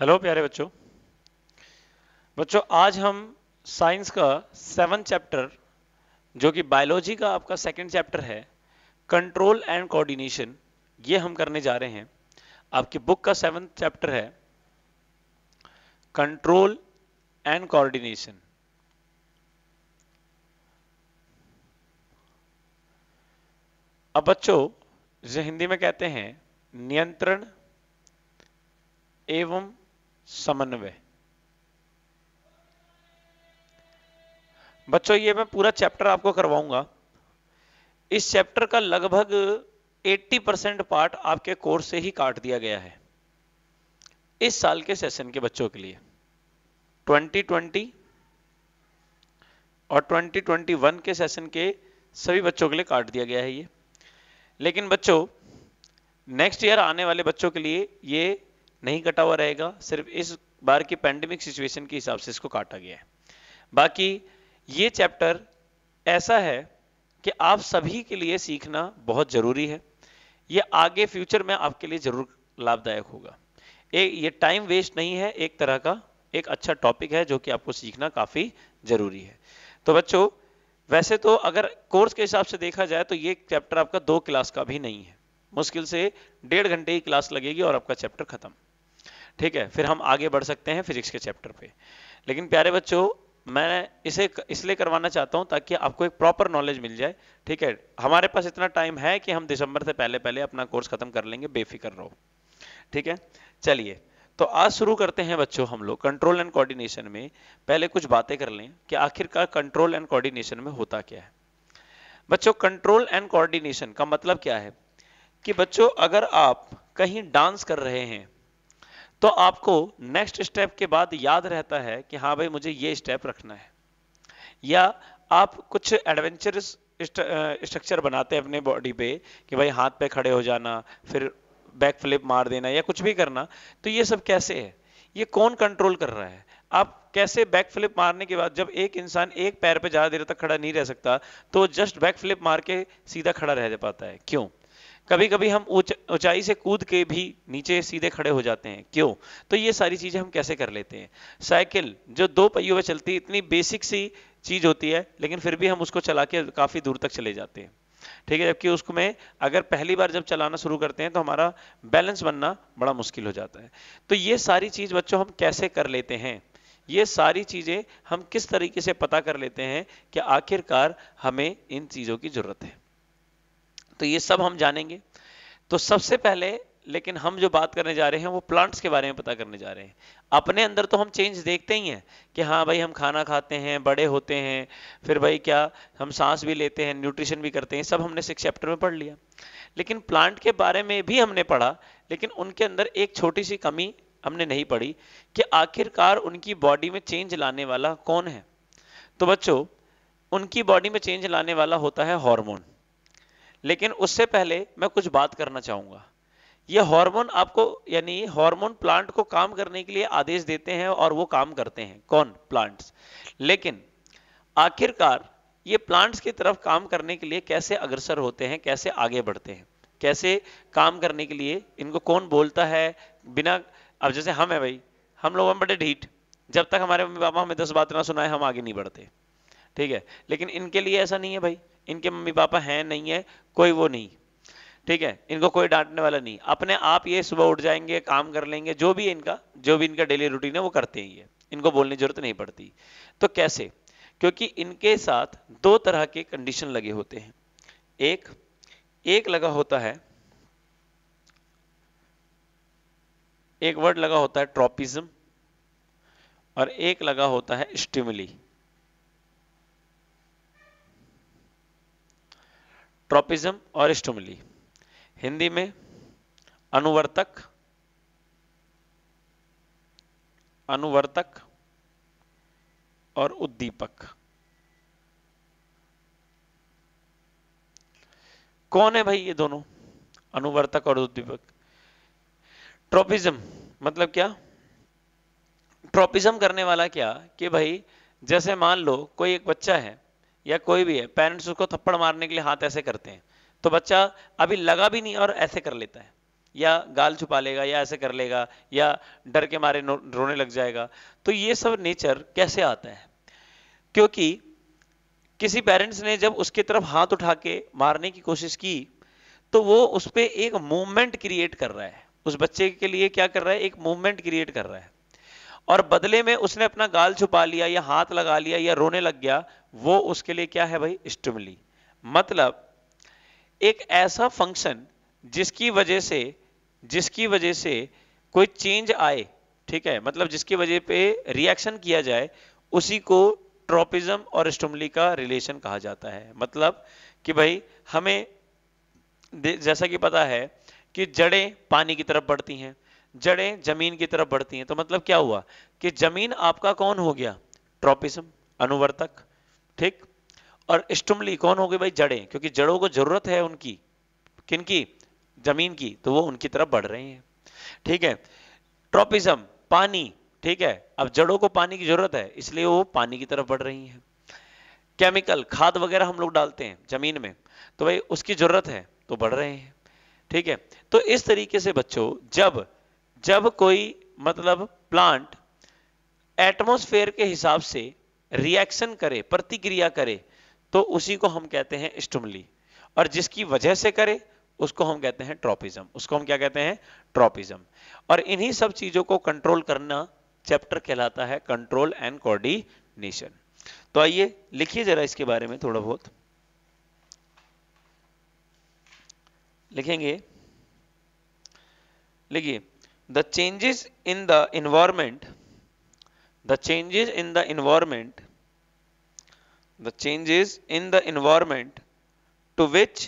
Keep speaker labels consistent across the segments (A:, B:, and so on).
A: Hello प्यारे बच्चों बच्चों आज हम साइंस का सेवन चैप्टर जो कि बायोलॉजी का आपका सेकंड चैप्टर है कंट्रोल एंड कोऑर्डिनेशन ये हम करने जा रहे हैं आपकी बुक का सेवन चैप्टर है कंट्रोल एंड कोऑर्डिनेशन अब बच्चों जिसे हिंदी में कहते हैं नियंत्रण एवं समन्वय बच्चों ये मैं पूरा चैप्टर आपको करवाऊंगा इस चैप्टर का लगभग 80 परसेंट पार्ट आपके कोर्स से ही काट दिया गया है इस साल के सेशन के बच्चों के लिए 2020 और 2021 के सेशन के सभी बच्चों के लिए काट दिया गया है ये लेकिन बच्चों नेक्स्ट ईयर आने वाले बच्चों के लिए ये नहीं कटा हुआ रहेगा सिर्फ इस बार की पैंडेमिक सिचुएशन के हिसाब से इसको काटा गया है बाकी ये चैप्टर ऐसा है कि आप सभी के लिए सीखना बहुत ज़रूरी है ये आगे फ्यूचर में आपके लिए ज़रूर लाभदायक होगा एक ये टाइम वेस्ट नहीं है एक तरह का एक अच्छा टॉपिक है जो कि आपको सीखना काफ़ी ज़रूरी है तो बच्चों वैसे तो अगर कोर्स के हिसाब से देखा जाए तो ये चैप्टर आपका दो क्लास का भी नहीं है मुश्किल से डेढ़ घंटे की क्लास लगेगी और आपका चैप्टर खत्म ठीक है फिर हम आगे बढ़ सकते हैं फिजिक्स के चैप्टर पे लेकिन प्यारे बच्चों मैं इसे इसलिए करवाना चाहता हूं ताकि आपको एक प्रॉपर नॉलेज मिल जाए ठीक है हमारे पास इतना टाइम है कि हम दिसंबर से पहले पहले अपना कोर्स खत्म कर लेंगे बेफिक्र रहो ठीक है चलिए तो आज शुरू करते हैं बच्चों हम लोग कंट्रोल एंड कोऑर्डिनेशन में पहले कुछ बातें कर लें कि आखिरकार कंट्रोल एंड कोऑर्डिनेशन में होता क्या है बच्चों कंट्रोल एंड कोऑर्डिनेशन का मतलब क्या है कि बच्चों अगर आप कहीं डांस कर रहे हैं तो आपको नेक्स्ट स्टेप के बाद याद रहता है कि हाँ भाई मुझे ये स्टेप रखना है या आप कुछ एडवेंचरस स्ट्रक्चर बनाते हैं अपने बॉडी पे कि भाई हाथ पे खड़े हो जाना फिर बैक फ्लिप मार देना या कुछ भी करना तो ये सब कैसे है ये कौन कंट्रोल कर रहा है आप कैसे बैक फ्लिप मारने के बाद जब एक इंसान एक पैर पे ज़्यादा देर तक खड़ा नहीं रह सकता तो जस्ट बैक फ्लिप मार के सीधा खड़ा रह पाता है क्यों कभी कभी हम ऊंचाई से कूद के भी नीचे सीधे खड़े हो जाते हैं क्यों तो ये सारी चीजें हम कैसे कर लेते हैं साइकिल जो दो पहियों पर चलती है इतनी बेसिक सी चीज होती है लेकिन फिर भी हम उसको चला के काफी दूर तक चले जाते हैं ठीक है जबकि उसको में अगर पहली बार जब चलाना शुरू करते हैं तो हमारा बैलेंस बनना बड़ा मुश्किल हो जाता है तो ये सारी चीज बच्चों हम कैसे कर लेते हैं ये सारी चीजें हम किस तरीके से पता कर लेते हैं कि आखिरकार हमें इन चीजों की जरूरत है तो ये सब हम जानेंगे तो सबसे पहले लेकिन हम जो बात करने जा रहे हैं वो प्लांट्स के बारे में पता करने जा रहे हैं अपने अंदर तो हम चेंज देखते ही हैं कि हाँ भाई हम खाना खाते हैं बड़े होते हैं फिर भाई क्या हम सांस भी लेते हैं न्यूट्रिशन भी करते हैं सब हमने सिक्स चैप्टर में पढ़ लिया लेकिन प्लांट के बारे में भी हमने पढ़ा लेकिन उनके अंदर एक छोटी सी कमी हमने नहीं पढ़ी कि आखिरकार उनकी बॉडी में चेंज लाने वाला कौन है तो बच्चों उनकी बॉडी में चेंज लाने वाला होता है हॉर्मोन लेकिन उससे पहले मैं कुछ बात करना चाहूंगा ये हार्मोन आपको यानी हार्मोन प्लांट को काम करने के लिए आदेश देते हैं और वो काम करते हैं कौन प्लांट्स लेकिन आखिरकार ये प्लांट्स की तरफ काम करने के लिए कैसे अग्रसर होते हैं कैसे आगे बढ़ते हैं कैसे काम करने के लिए इनको कौन बोलता है बिना अब जैसे हम है भाई हम लोग हम बड़े ढीठ जब तक हमारे मम्मी पापा हमें दस बात ना सुनाए हम आगे नहीं बढ़ते ठीक है लेकिन इनके लिए ऐसा नहीं है भाई इनके मम्मी पापा हैं नहीं है कोई वो नहीं ठीक है इनको कोई डांटने वाला नहीं अपने आप ये सुबह उठ जाएंगे काम कर लेंगे जो भी इनका जो भी इनका डेली रूटीन है वो करते ही है इनको बोलने की जरूरत नहीं पड़ती तो कैसे क्योंकि इनके साथ दो तरह के कंडीशन लगे होते हैं एक एक लगा होता है एक वर्ड लगा होता है ट्रॉपिज्म और एक लगा होता है स्टिमुली ट्रॉपिज्म और स्टुमली हिंदी में अनुवर्तक अनुवर्तक और उद्दीपक कौन है भाई ये दोनों अनुवर्तक और उद्दीपक ट्रॉपिज्म मतलब क्या ट्रॉपिज्म करने वाला क्या कि भाई जैसे मान लो कोई एक बच्चा है या कोई भी है पेरेंट्स उसको थप्पड़ मारने के लिए हाथ ऐसे करते हैं तो बच्चा अभी लगा भी नहीं और ऐसे कर लेता है या गाल छुपा लेगा या ऐसे कर लेगा या डर के मारे रोने लग जाएगा तो ये सब नेचर कैसे आता है क्योंकि किसी पेरेंट्स ने जब उसके तरफ हाथ उठा के मारने की कोशिश की तो वो उस पर एक मूवमेंट क्रिएट कर रहा है उस बच्चे के लिए क्या कर रहा है एक मूवमेंट क्रिएट कर रहा है और बदले में उसने अपना गाल छुपा लिया या हाथ लगा लिया या रोने लग गया वो उसके लिए क्या है भाई स्टुमली मतलब एक ऐसा फंक्शन जिसकी वजह से जिसकी वजह से कोई चेंज आए ठीक है मतलब जिसकी वजह पे रिएक्शन किया जाए उसी को ट्रॉपिज्म और स्टुमली का रिलेशन कहा जाता है मतलब कि भाई हमें जैसा कि पता है कि जड़ें पानी की तरफ बढ़ती हैं जड़ें जमीन की तरफ बढ़ती हैं तो मतलब क्या हुआ कि जमीन आपका कौन हो गया ट्रॉपिज्म अनुवर्तक ठीक और स्टुमली कौन हो गई भाई जड़ें क्योंकि जड़ों को जरूरत है उनकी किन की जमीन की तो वो उनकी तरफ बढ़ रही हैं ठीक है ट्रॉपिज्म पानी ठीक है अब जड़ों को पानी की जरूरत है इसलिए वो पानी की तरफ बढ़ रही हैं केमिकल खाद वगैरह हम लोग डालते हैं जमीन में तो भाई उसकी जरूरत है तो बढ़ रहे हैं ठीक है तो इस तरीके से बच्चों जब जब कोई मतलब प्लांट एटमोस्फेयर के हिसाब से रिएक्शन करे प्रतिक्रिया करे तो उसी को हम कहते हैं स्टुमली और जिसकी वजह से करे उसको हम कहते हैं ट्रॉपिज्म उसको हम क्या कहते हैं ट्रॉपिज्म और इन्हीं सब चीजों को कंट्रोल करना चैप्टर कहलाता है कंट्रोल एंड कोऑर्डिनेशन तो आइए लिखिए जरा इसके बारे में थोड़ा बहुत लिखेंगे लिखिए the changes in the environment the changes in the environment the changes in the environment to which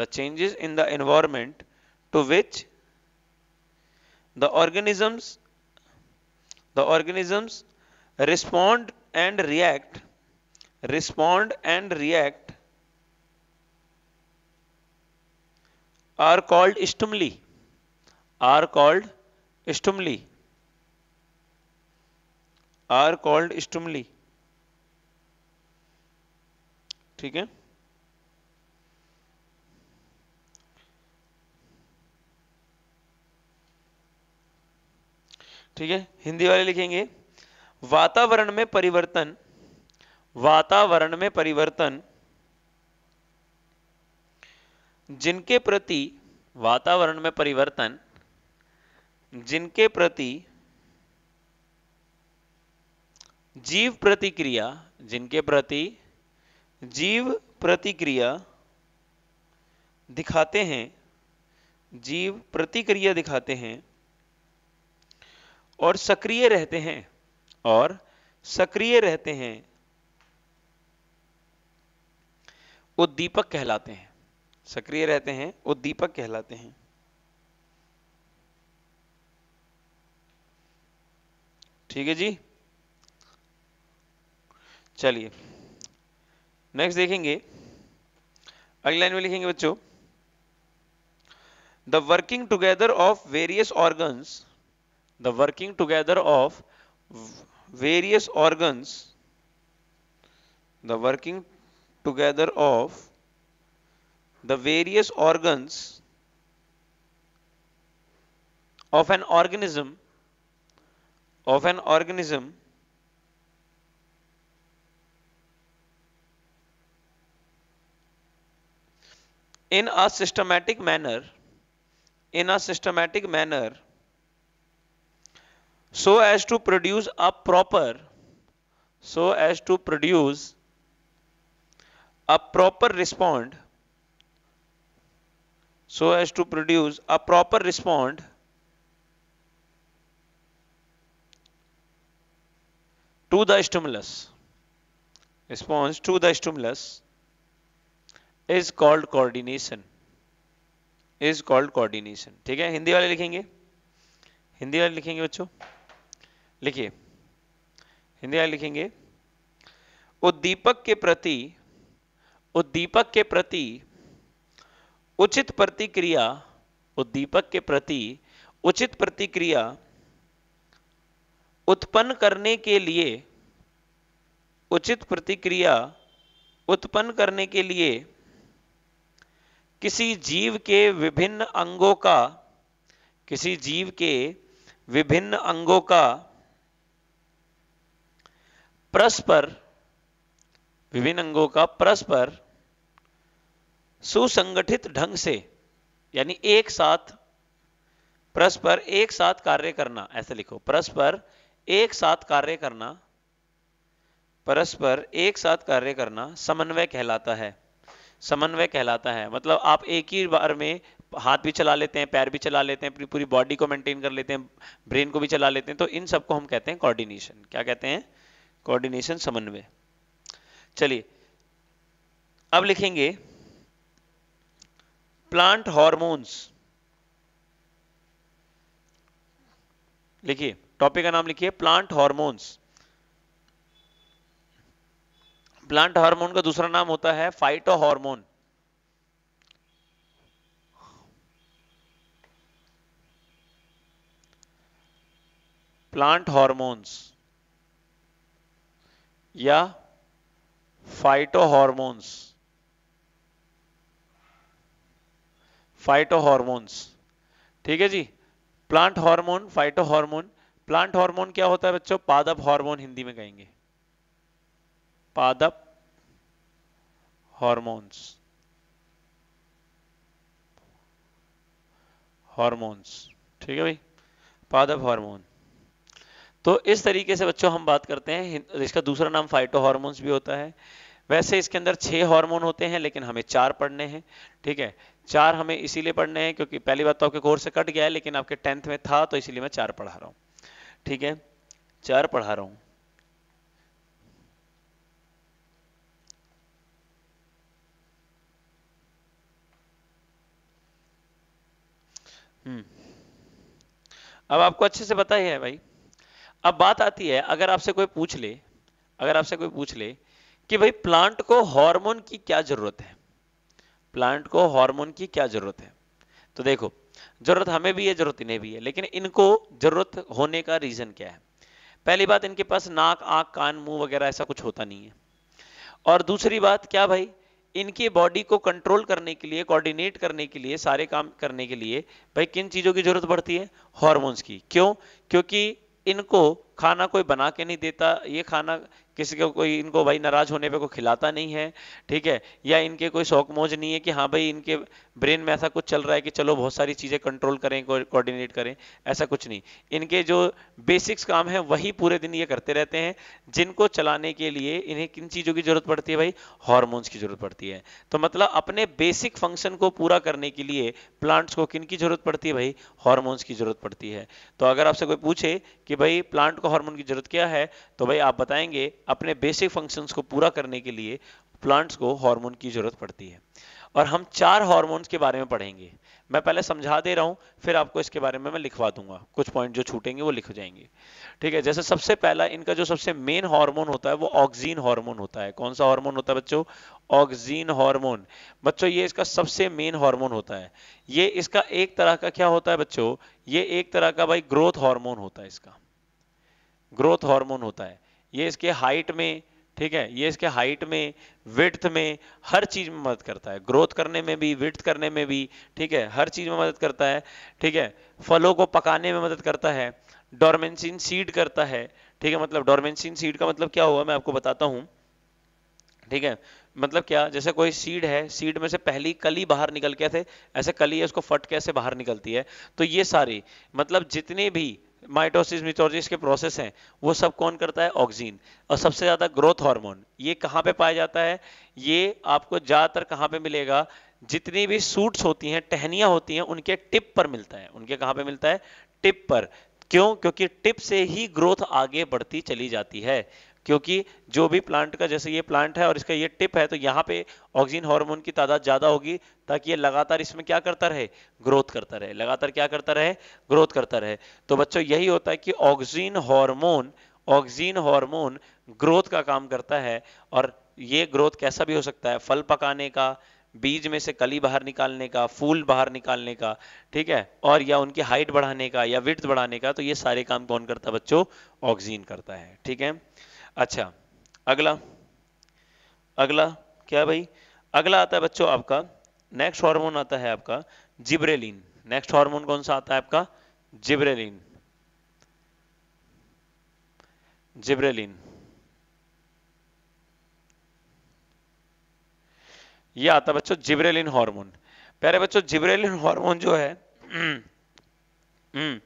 A: the changes in the environment to which the organisms the organisms respond and react respond and react are called stimuli are called stimuli are called stimuli ठीक है ठीक है हिंदी वाले लिखेंगे वातावरण में परिवर्तन वातावरण में परिवर्तन जिनके प्रति वातावरण में परिवर्तन जिनके प्रति जीव प्रतिक्रिया जिनके प्रति जीव प्रतिक्रिया दिखाते हैं जीव प्रतिक्रिया दिखाते हैं और सक्रिय रहते हैं और सक्रिय रहते हैं उद्दीपक कहलाते हैं सक्रिय रहते हैं उद्दीपक कहलाते हैं ठीक है जी चलिए नेक्स्ट देखेंगे अगली लाइन में लिखेंगे बच्चों the working together of various organs the working together of various organs the working together of the various organs of an organism of an organism in a systematic manner in a systematic manner so as to produce a proper so as to produce a proper respond so as to produce a proper respond to the stimulus response to the stimulus is called coordination is called coordination ठीक है हिंदी वाले लिखेंगे हिंदी वाले लिखेंगे बच्चों लिखिए हिंदी वाले लिखेंगे उद्दीपक के प्रति उद्दीपक के प्रति उचित प्रतिक्रिया उद्दीपक के प्रति उचित प्रतिक्रिया उत्पन्न करने के लिए उचित प्रतिक्रिया उत्पन्न करने के लिए किसी जीव के विभिन्न अंगों का किसी जीव के विभिन्न अंगों का परस्पर विभिन्न अंगों का परस्पर सुसंगठित ढंग से यानी एक साथ परस्पर एक साथ कार्य करना ऐसे लिखो परस्पर एक साथ कार्य करना परस्पर एक साथ कार्य करना समन्वय कहलाता है समन्वय कहलाता है मतलब आप एक ही बार में हाथ भी चला लेते हैं पैर भी चला लेते हैं पूरी पूरी बॉडी को मेंटेन कर लेते हैं ब्रेन को भी चला लेते हैं तो इन सबको हम कहते हैं कोऑर्डिनेशन क्या कहते हैं कोऑर्डिनेशन समन्वय चलिए अब लिखेंगे प्लांट हॉर्मोन्स लिखिए टॉपिक का नाम लिखिए प्लांट हॉर्मोन्स प्लांट हार्मोन का दूसरा नाम होता है फाइटो हार्मोन प्लांट हॉर्मोन्स या फाइटो हॉर्मोन्स फाइटो हार्मोन्स ठीक है जी plant hormone phyto hormone plant hormone क्या होता है बच्चों पादप हार्मोन हिंदी में कहेंगे पादप हार्मोन्स हार्मोन्स ठीक है भाई पादप हार्मोन तो इस तरीके से बच्चों हम बात करते हैं इसका दूसरा नाम फाइटो हार्मोन्स भी होता है वैसे इसके अंदर छह हार्मोन होते हैं लेकिन हमें चार पढ़ने हैं ठीक है चार हमें इसीलिए पढ़ने हैं क्योंकि पहली बात तो आपके कोर्स से कट गया है लेकिन आपके टेंथ में था तो इसीलिए मैं चार पढ़ा रहा हूं ठीक है चार पढ़ा रहा हूं हम्म। अब आपको अच्छे से पता ही है भाई अब बात आती है अगर आपसे कोई पूछ ले अगर आपसे कोई पूछ ले कि भाई प्लांट को हार्मोन की क्या जरूरत है प्लांट को हार्मोन की क्या जरूरत है तो देखो जरूरत हमें भी है जरूरत इन्हें भी है लेकिन इनको जरूरत होने का रीजन क्या है पहली बात इनके पास नाक आंख कान मुंह वगैरह ऐसा कुछ होता नहीं है और दूसरी बात क्या भाई इनके बॉडी को कंट्रोल करने के लिए कोऑर्डिनेट करने के लिए सारे काम करने के लिए भाई किन चीज़ों की जरूरत पड़ती है हॉर्मोन्स की क्यों क्योंकि इनको खाना कोई बना के नहीं देता ये खाना किसी को कोई इनको भाई नाराज होने पे कोई खिलाता नहीं है ठीक है या इनके कोई शौक मोज नहीं है कि हाँ भाई इनके ब्रेन में ऐसा कुछ चल रहा है कि चलो बहुत सारी चीज़ें कंट्रोल करें कोऑर्डिनेट करें ऐसा कुछ नहीं इनके जो बेसिक्स काम है वही पूरे दिन ये करते रहते हैं जिनको चलाने के लिए इन्हें किन चीज़ों की जरूरत पड़ती है भाई हॉर्मोन्स की जरूरत पड़ती है तो मतलब अपने बेसिक फंक्शन को पूरा करने के लिए प्लांट्स को किन की जरूरत पड़ती है भाई हॉर्मोन्स की जरूरत पड़ती है तो अगर आपसे कोई पूछे कि भाई प्लांट को हॉर्मोन की जरूरत क्या है तो भाई आप बताएंगे अपने बेसिक फंक्शंस को पूरा करने के लिए प्लांट्स को हार्मोन की जरूरत पड़ती है और हम चार हार्मोन्स के बारे में पढ़ेंगे मैं पहले समझा दे रहा हूं फिर आपको इसके बारे में मैं लिखवा दूंगा कुछ पॉइंट जो छूटेंगे वो लिख जाएंगे ठीक है जैसे सबसे पहला इनका जो सबसे मेन हार्मोन होता है वो ऑक्सीन हार्मोन होता है कौन सा हार्मोन होता है बच्चों ऑक्सीन हार्मोन बच्चों ये इसका सबसे मेन हार्मोन होता है ये इसका एक तरह का क्या होता है बच्चों ये एक तरह का भाई ग्रोथ हार्मोन होता है इसका ग्रोथ हार्मोन होता है ये इसके हाइट में ठीक है ये इसके हाइट में विथ में हर चीज में मदद करता है ग्रोथ करने में भी विड्थ करने में भी ठीक है हर चीज में मदद करता है ठीक है फलों को पकाने में मदद करता है डोरमेंसिन सीड करता है ठीक है मतलब डोरमेंसिन सीड का मतलब क्या हुआ मैं आपको बताता हूँ ठीक है मतलब क्या जैसे कोई सीड है सीड में से पहली कली बाहर निकल के थे ऐसे कली है उसको फट कैसे बाहर निकलती है तो ये सारी मतलब जितने भी माइटोसिस मिटोसिस के प्रोसेस हैं वो सब कौन करता है ऑक्सीन और सबसे ज़्यादा ग्रोथ हार्मोन ये कहाँ पे पाया जाता है ये आपको ज़्यादातर कहाँ पे मिलेगा जितनी भी सूट्स होती हैं टहनिया होती हैं उनके टिप पर मिलता है उनके कहाँ पे मिलता है टिप पर क्यों क्योंकि टिप से ही ग्रोथ आगे बढ़ती चली जाती है क्योंकि जो भी प्लांट का जैसे ये प्लांट है और इसका ये टिप है तो यहाँ पे ऑक्सीजन हार्मोन की तादाद ज़्यादा होगी ताकि ये लगातार इसमें क्या करता रहे ग्रोथ करता रहे लगातार क्या करता रहे ग्रोथ करता रहे तो बच्चों यही होता है कि auxin hormone auxin hormone growth का काम करता है और ये ग्रोथ कैसा भी हो सकता है फल पकाने का बीज में से कली बाहर निकालने का फूल बाहर निकालने का ठीक है और या उनकी हाइट बढ़ाने का या विथ बढ़ाने का तो ये सारे काम कौन करता है बच्चों ऑक्सीजन करता है ठीक है अच्छा अगला अगला क्या भाई अगला आता है बच्चों आपका नेक्स्ट हार्मोन आता है आपका जिब्रेलिन नेक्स्ट हार्मोन कौन सा आता है आपका जिब्रेलिन जिब्रेलिन ये आता है बच्चों जिब्रेलिन हार्मोन प्यारे बच्चों जिब्रेलिन हार्मोन जो है हम्म,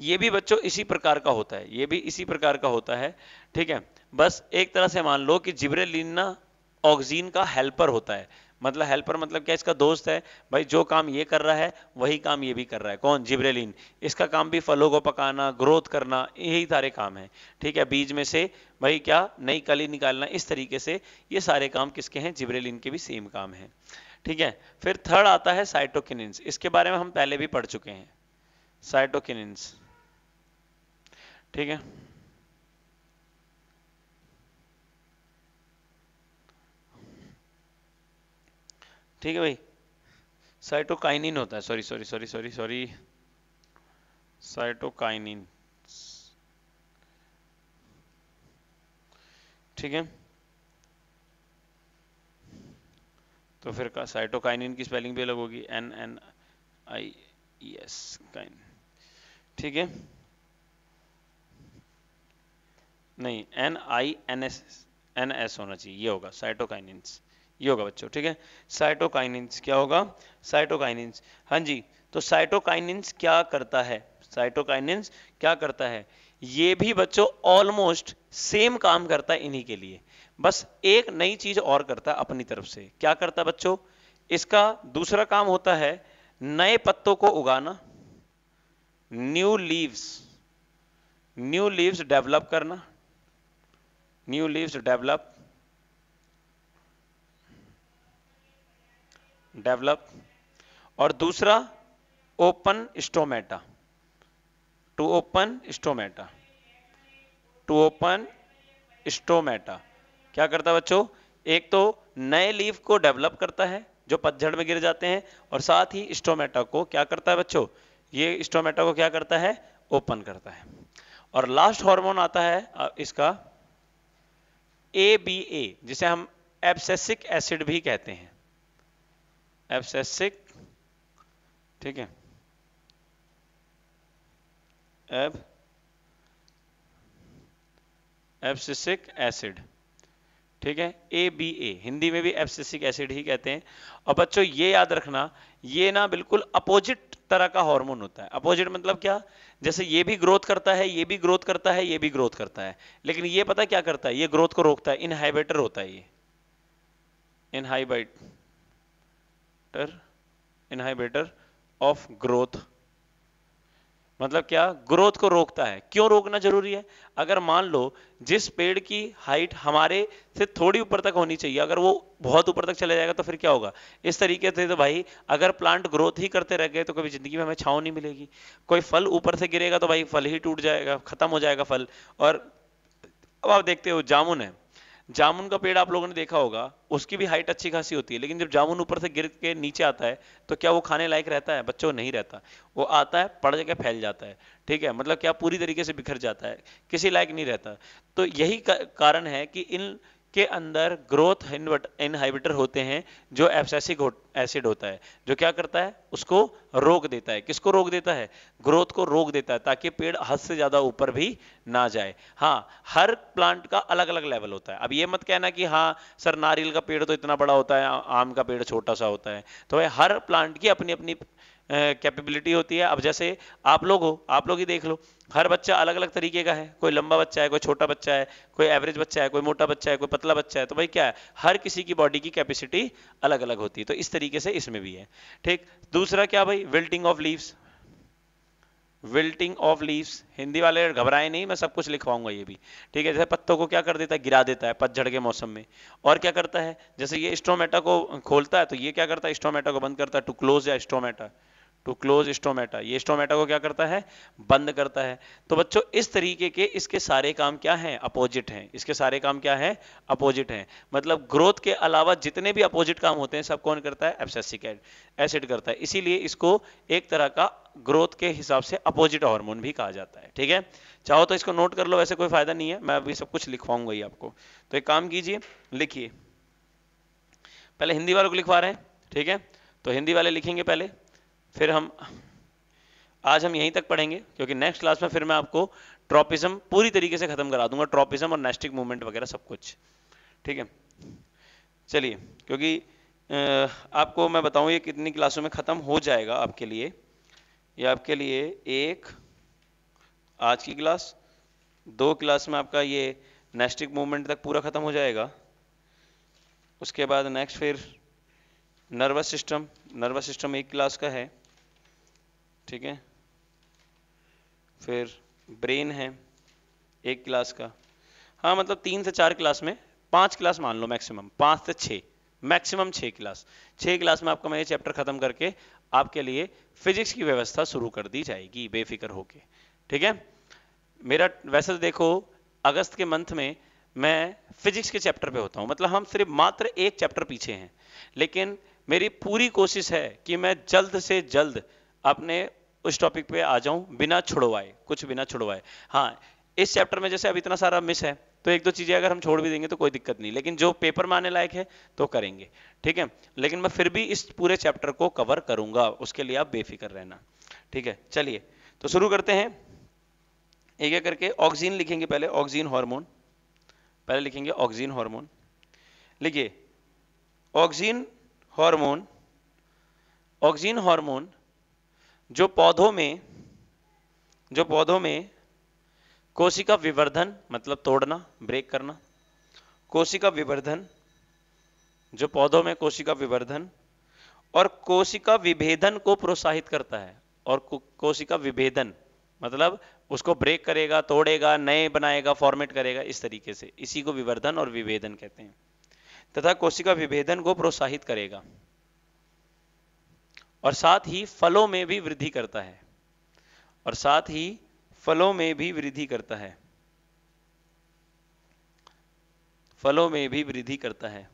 A: ये भी बच्चों इसी प्रकार का होता है ये भी इसी प्रकार का होता है ठीक है बस एक तरह से मान लो कि जिब्रेलिन ना ऑक्जीन का हेल्पर होता है मतलब हेल्पर मतलब क्या इसका दोस्त है भाई जो काम ये कर रहा है वही काम ये भी कर रहा है कौन जिब्रेलिन इसका काम भी फलों को पकाना ग्रोथ करना यही सारे काम है ठीक है बीज में से भाई क्या नई कली निकालना इस तरीके से ये सारे काम किसके हैं जिब्रेलिन के भी सेम काम है ठीक है फिर थर्ड आता है साइटोकिन इसके बारे में हम पहले भी पढ़ चुके हैं साइटोकिन ठीक है ठीक है भाई साइटोकाइनिन होता है sorry sorry sorry sorry sorry cytokinin ठीक है तो फिर का साइटोकाइनिन की स्पेलिंग भी अलग होगी N N I E S kine ठीक है नहीं N I N S N S होना चाहिए ये होगा साइटोकाइनिन्स ये होगा बच्चों ठीक है साइटोकाइनिंस क्या होगा साइटोकाइनिंस हाँ जी तो साइटोकाइनिंस क्या करता है साइटोकाइनिंस क्या करता है ये भी बच्चों ऑलमोस्ट सेम काम करता है इन्हीं के लिए बस एक नई चीज और करता है अपनी तरफ से क्या करता है बच्चों इसका दूसरा काम होता है नए पत्तों को उगाना new leaves new leaves develop करना न्यू लीव्स डेवलप डेवलप और दूसरा open stomata to open stomata to open stomata क्या करता है बच्चों एक तो नए लीफ को डेवलप करता है जो पतझड़ में गिर जाते हैं और साथ ही स्टोमेटा को क्या करता है बच्चों ये स्टोमेटा को क्या करता है ओपन करता है और लास्ट हार्मोन आता है इसका ए बी ए जिसे हम एबसेसिक एसिड भी कहते हैं एबसेसिक ठीक है एफ एब्सिसिक एसिड ठीक है ए बी ए हिंदी में भी एब्सिसिक एसिड ही कहते हैं और बच्चों ये याद रखना ये ना बिल्कुल अपोजिट तरह का हार्मोन होता है अपोजिट मतलब क्या जैसे ये भी ग्रोथ करता है ये भी ग्रोथ करता है ये भी ग्रोथ करता है लेकिन ये पता क्या करता है ये ग्रोथ को रोकता है इनहाइबेटर होता है ये इनहाइबाइट इनहाइबिटर ऑफ ग्रोथ मतलब क्या ग्रोथ को रोकता है क्यों रोकना जरूरी है अगर मान लो जिस पेड़ की हाइट हमारे से थोड़ी ऊपर तक होनी चाहिए अगर वो बहुत ऊपर तक चला जाएगा तो फिर क्या होगा इस तरीके से तो भाई अगर प्लांट ग्रोथ ही करते रह गए तो कभी जिंदगी में हमें छाव नहीं मिलेगी कोई फल ऊपर से गिरेगा तो भाई फल ही टूट जाएगा खत्म हो जाएगा फल और अब आप देखते हो जामुन है जामुन का पेड़ आप लोगों ने देखा होगा उसकी भी हाइट अच्छी खासी होती है लेकिन जब जामुन ऊपर से गिर के नीचे आता है तो क्या वो खाने लायक रहता है बच्चों नहीं रहता वो आता है पड़ जाकर फैल जाता है ठीक है मतलब क्या पूरी तरीके से बिखर जाता है किसी लायक नहीं रहता तो यही कारण है कि इन के अंदर ग्रोथ इनहाइबिटर होते हैं जो एफसेसिक एसिड होता है जो क्या करता है उसको रोक देता है किसको रोक देता है ग्रोथ को रोक देता है ताकि पेड़ हद से ज़्यादा ऊपर भी ना जाए हाँ हर प्लांट का अलग अलग लेवल होता है अब ये मत कहना कि हाँ सर नारियल का पेड़ तो इतना बड़ा होता है आम का पेड़ छोटा सा होता है तो हर प्लांट की अपनी अपनी कैपेबिलिटी होती है अब जैसे आप लोग हो आप लोग ही देख लो हर बच्चा अलग अलग तरीके का है कोई लंबा बच्चा है कोई छोटा बच्चा है कोई एवरेज बच्चा है कोई मोटा बच्चा है कोई पतला बच्चा है तो भाई क्या है हर किसी की बॉडी की कैपेसिटी अलग अलग होती है तो इस तरीके से इसमें भी है ठीक दूसरा क्या भाई wilting of leaves wilting of leaves Hindi वाले घबराए नहीं मैं सब कुछ लिखवाऊंगा ये भी ठीक है जैसे पत्तों को क्या कर देता है गिरा देता है पतझड़ के मौसम में और क्या करता है जैसे ये स्टोमेटा को खोलता है तो ये क्या करता है स्टोमेटा को बंद करता है टू क्लोज या स्टोमेटा टू क्लोज स्टोमेटा ये स्टोमेटा को क्या करता है बंद करता है तो बच्चों इस तरीके के इसके सारे काम क्या हैं अपोजिट हैं इसके सारे काम क्या है अपोजिट हैं मतलब ग्रोथ के अलावा जितने भी अपोजिट काम होते हैं सब कौन करता है एब्सेसिक एसिड करता है इसीलिए इसको एक तरह का ग्रोथ के हिसाब से अपोजिट हार्मोन भी कहा जाता है ठीक है चाहो तो इसको नोट कर लो वैसे कोई फायदा नहीं है मैं अभी सब कुछ लिखवाऊंगा ही आपको तो एक काम कीजिए लिखिए पहले हिंदी वालों को लिखवा रहे हैं ठीक है तो हिंदी वाले लिखेंगे पहले फिर हम आज हम यहीं तक पढ़ेंगे क्योंकि नेक्स्ट क्लास में फिर मैं आपको ट्रॉपिज्म पूरी तरीके से खत्म करा दूंगा ट्रॉपिज्म और नेस्टिक मूवमेंट वगैरह सब कुछ ठीक है चलिए क्योंकि आपको मैं बताऊं ये कितनी क्लासों में ख़त्म हो जाएगा आपके लिए ये आपके लिए एक आज की क्लास दो क्लास में आपका ये नेस्टिक मूवमेंट तक पूरा ख़त्म हो जाएगा उसके बाद नेक्स्ट फिर नर्वस सिस्टम नर्वस सिस्टम एक क्लास का है ठीक है फिर ब्रेन है एक क्लास का हाँ मतलब तीन से चार क्लास में पांच क्लास मान लो मैक्सिमम पांच से छह मैक्सिमम छह क्लास छह क्लास में आपका मैं ये चैप्टर ख़त्म करके आपके लिए फिजिक्स की व्यवस्था शुरू कर दी जाएगी बेफिक्र होके ठीक है मेरा वैसे तो देखो अगस्त के मंथ में मैं फिजिक्स के चैप्टर पे होता हूं मतलब हम सिर्फ मात्र एक चैप्टर पीछे हैं लेकिन मेरी पूरी कोशिश है कि मैं जल्द से जल्द अपने उस टॉपिक पे आ जाऊं बिना छुड़वाए कुछ बिना छुड़वाए हाँ इस चैप्टर में जैसे अब इतना सारा मिस है तो एक दो चीजें अगर हम छोड़ भी देंगे तो कोई दिक्कत नहीं लेकिन जो पेपर में आने लायक है तो करेंगे ठीक है लेकिन मैं फिर भी इस पूरे चैप्टर को कवर करूंगा उसके लिए आप बेफिक्र रहना ठीक है चलिए तो शुरू करते हैं एक एक करके ऑक्सीजन लिखेंगे पहले ऑक्सीजन हार्मोन पहले लिखेंगे ऑक्सीजन हार्मोन लिखिए ऑक्सीजन हार्मोन ऑक्सीजन हार्मोन जो पौधों में जो पौधों में कोशिका विवर्धन मतलब तोड़ना ब्रेक करना कोशिका विवर्धन जो पौधों में कोशिका विवर्धन और कोशिका विभेदन को प्रोत्साहित करता है और कोशिका विभेदन मतलब उसको ब्रेक करेगा तोड़ेगा नए बनाएगा फॉर्मेट करेगा इस तरीके से इसी को विवर्धन और विभेदन कहते हैं तथा कोशिका विभेदन को प्रोत्साहित करेगा और साथ ही फलों में भी वृद्धि करता है और साथ ही फलों में भी वृद्धि करता है फलों में भी वृद्धि करता है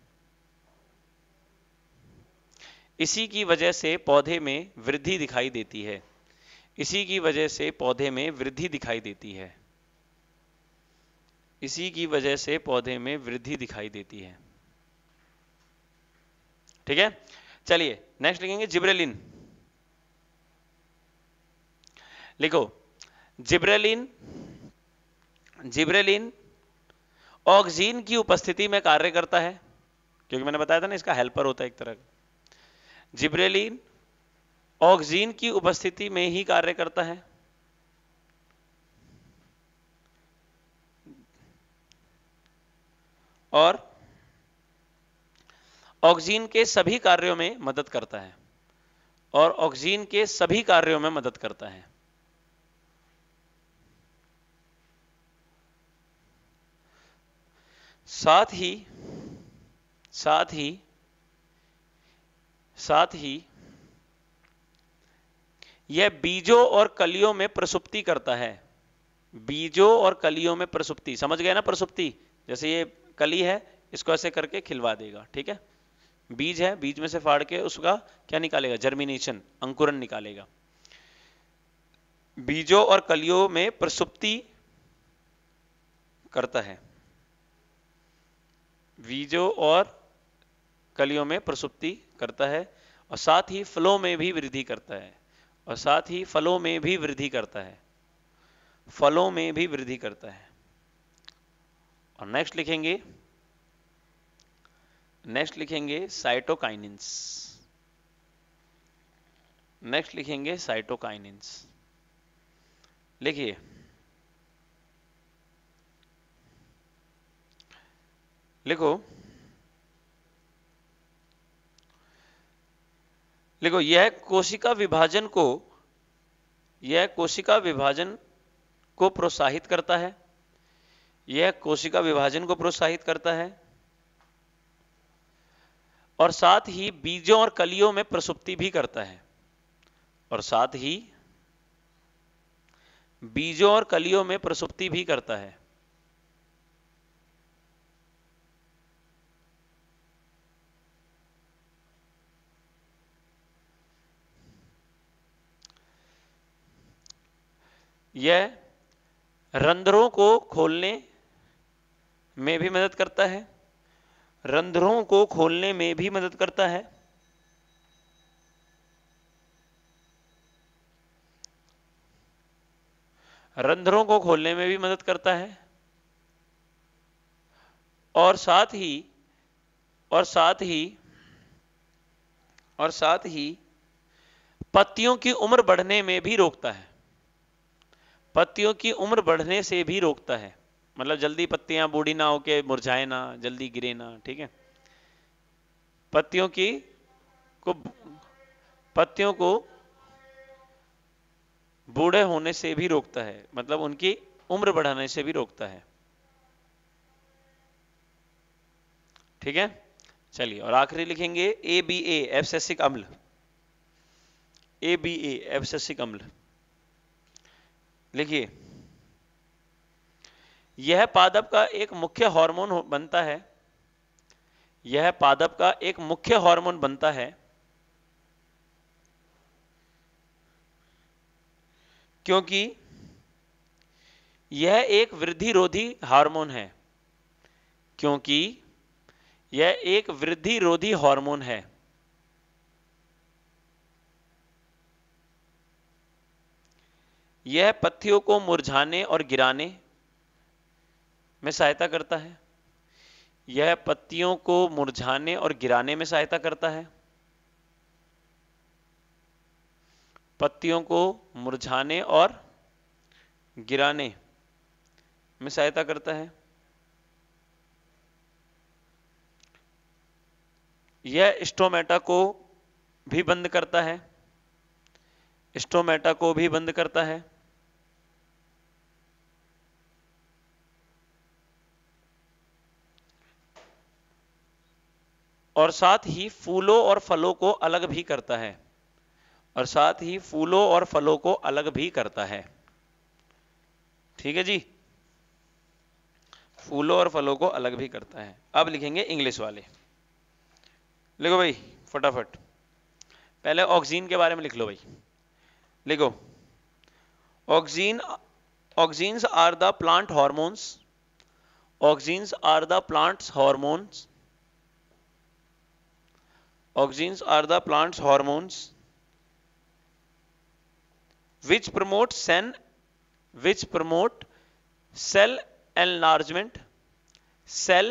A: इसी की वजह से पौधे में वृद्धि दिखाई देती है इसी की वजह से पौधे में वृद्धि दिखाई देती है इसी की वजह से पौधे में वृद्धि दिखाई देती है ठीक है चलिए नेक्स्ट लिखेंगे जिब्रेलिन लिखो जिब्रेलिन जिब्रेलिन ऑक्सीजन की उपस्थिति में कार्य करता है क्योंकि मैंने बताया था ना इसका हेल्पर होता है एक तरह का जिब्रेलिन ऑक्सीजन की उपस्थिति में ही कार्य करता है और ऑक्सीजन के सभी कार्यों में मदद करता है और ऑक्सीजन के सभी कार्यों में मदद करता है साथ ही साथ ही साथ ही यह बीजों और कलियों में प्रसुप्ति करता है बीजों और कलियों में प्रसुप्ति समझ गए ना प्रसुप्ति जैसे ये कली है इसको ऐसे करके खिलवा देगा ठीक है बीज है बीज में से फाड़ के उसका क्या निकालेगा जर्मिनेशन अंकुरन निकालेगा बीजों और कलियों में प्रसुप्ति करता है बीजों और कलियों में प्रसुप्ति करता है और साथ ही फलों में भी वृद्धि करता है और साथ ही फलों में भी वृद्धि करता है फलों में भी वृद्धि करता है और नेक्स्ट लिखेंगे नेक्स्ट लिखेंगे साइटोकाइनिंस नेक्स्ट लिखेंगे साइटोकाइनिंस लिखिए लिखो लिखो यह कोशिका विभाजन को यह कोशिका विभाजन को प्रोत्साहित करता है यह कोशिका विभाजन को प्रोत्साहित करता है और साथ ही बीजों और कलियों में प्रसुप्ति भी करता है और साथ ही बीजों और कलियों में प्रसुप्ति भी करता है यह रंध्रों को खोलने में भी मदद करता है रंध्रों को खोलने में भी मदद करता है रंध्रों को खोलने में भी मदद करता है और साथ ही और साथ ही और साथ ही पत्तियों की उम्र बढ़ने में भी रोकता है पत्तियों की उम्र बढ़ने से भी रोकता है मतलब जल्दी पत्तियां बूढ़ी ना होके मुरझाए ना जल्दी गिरे ना ठीक है पत्तियों की को पत्तियों को बूढ़े होने से भी रोकता है मतलब उनकी उम्र बढ़ाने से भी रोकता है ठीक है चलिए और आखिरी लिखेंगे ए बी ए एफसेसिक अम्ल ए बी ए एफसेसिक अम्ल लिखिए यह पादप का एक मुख्य हार्मोन बनता है यह पादप का एक मुख्य हार्मोन बनता है क्योंकि यह एक वृद्धिरोधी हार्मोन है क्योंकि यह एक वृद्धिरोधी हार्मोन है यह पत्थियों को मुरझाने और गिराने में सहायता करता है यह पत्तियों को मुरझाने और गिराने में सहायता करता है पत्तियों को मुरझाने और गिराने में सहायता करता है यह स्टोमेटा को भी बंद करता है स्टोमेटा को भी बंद करता है और साथ ही फूलों और फलों को अलग भी करता है और साथ ही फूलों और फलों को अलग भी करता है ठीक है जी फूलों और फलों को अलग भी करता है अब लिखेंगे इंग्लिश वाले लिखो भाई फटाफट पहले ऑक्सीन के बारे में लिख लो भाई लिखो auxin auxins are the plant hormones auxins are the plants hormones auxins are the plant's hormones which promote cell which promote cell enlargement cell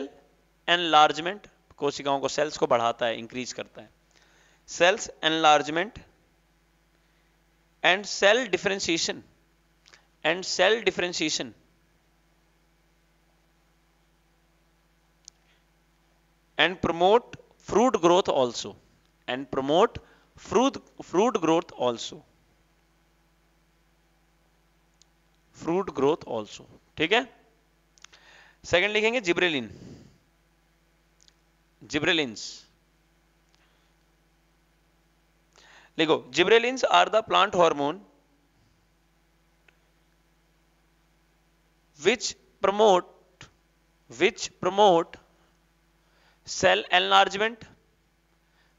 A: enlargement कोशिकाओं को सेल्स को बढ़ाता है इंक्रीज करता है cells enlargement and cell differentiation and cell differentiation and promote fruit growth also and promote fruit fruit growth also fruit growth also ठीक है second लिखेंगे जिब्रेलिन जिब्रेलिन्स लिखो gibberellins are the plant hormone which promote which promote cell enlargement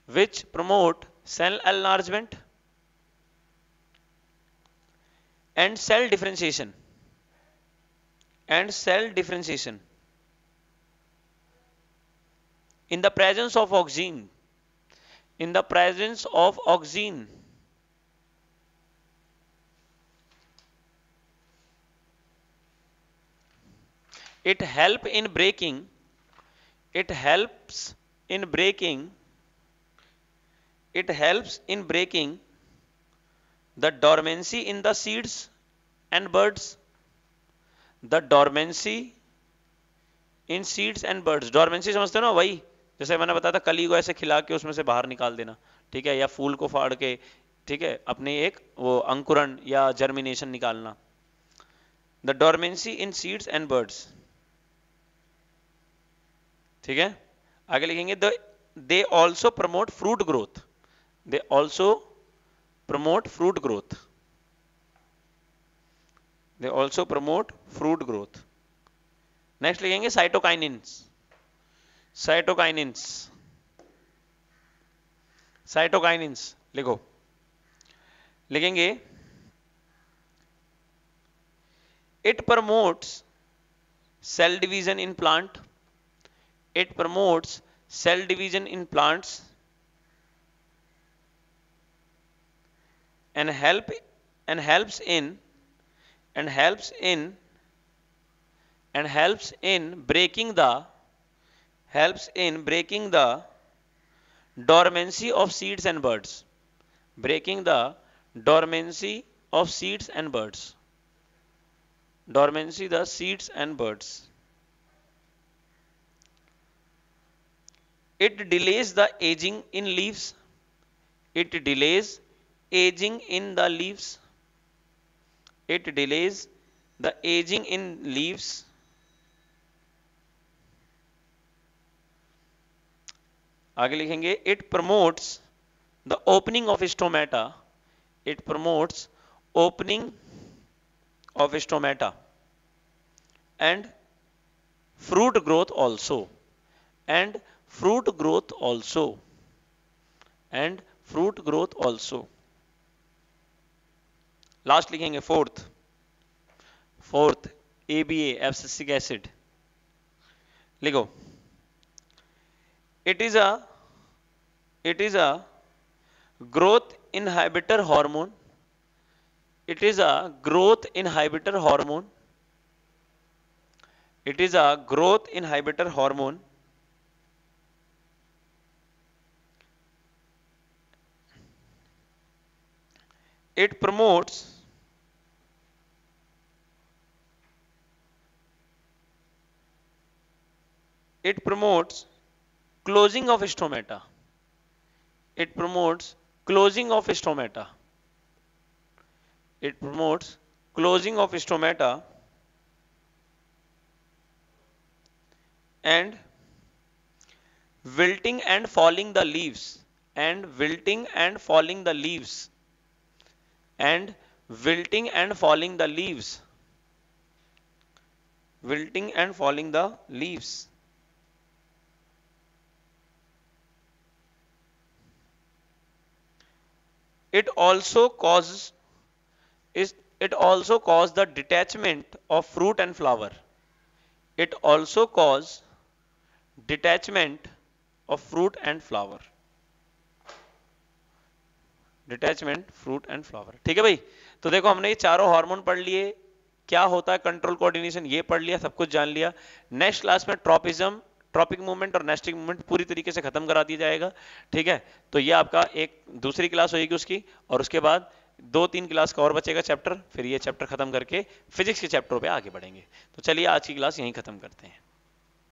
A: which promote cell enlargement and cell differentiation and cell differentiation in the presence of oxygen, in the presence of oxygen, it help in breaking it helps in breaking it helps in breaking the dormancy in the seeds and buds the dormancy in seeds and buds dormancy समझते ना वही जैसे मैंने बताया था कली को ऐसे खिला के उसमें से बाहर निकाल देना ठीक है या फूल को फाड़ के ठीक है अपने एक वो अंकुरण या जर्मिनेशन निकालना the dormancy in seeds and buds ठीक है आगे लिखेंगे the they also promote fruit growth they also promote fruit growth they also promote fruit growth next लिखेंगे साइटोकाइनिन्स साइटोकाइनिन्स साइटोकाइनिन्स लिखो लिखेंगे it promotes cell division in plant it promotes cell division in plants and help and helps in and helps in and helps in breaking the helps in breaking the dormancy of seeds and birds breaking the dormancy of seeds and birds dormancy the seeds and birds it delays the aging in leaves it delays aging in the leaves it delays the aging in leaves आगे लिखेंगे it promotes the opening of stomata it promotes opening of stomata and fruit growth also and fruit growth also and fruit growth also last लिखेंगे fourth fourth aba abscisic acid लिखो it is a it is a growth inhibitor hormone it is a growth inhibitor hormone it is a growth inhibitor hormone it promotes it promotes closing of stomata it promotes closing of stomata it promotes closing of stomata and wilting and falling the leaves and wilting and falling the leaves and wilting and falling the leaves wilting and falling the leaves it also causes is it also cause the detachment of fruit and flower it also cause detachment of fruit and flower detachment fruit and flower ठीक है भाई तो देखो हमने ये चारों hormone पढ़ लिए क्या होता है कंट्रोल कोऑर्डिनेशन ये पढ़ लिया सब कुछ जान लिया नेक्स्ट क्लास में ट्रॉपिज्म ट्रॉपिक मूवमेंट और नेस्टिक मूवमेंट पूरी तरीके से खत्म करा दिया जाएगा ठीक है तो ये आपका एक दूसरी क्लास होगी उसकी और उसके बाद दो तीन क्लास का और बचेगा चैप्टर फिर ये चैप्टर खत्म करके फिजिक्स के चैप्टरों पे आगे बढ़ेंगे तो चलिए आज की क्लास यहीं खत्म करते हैं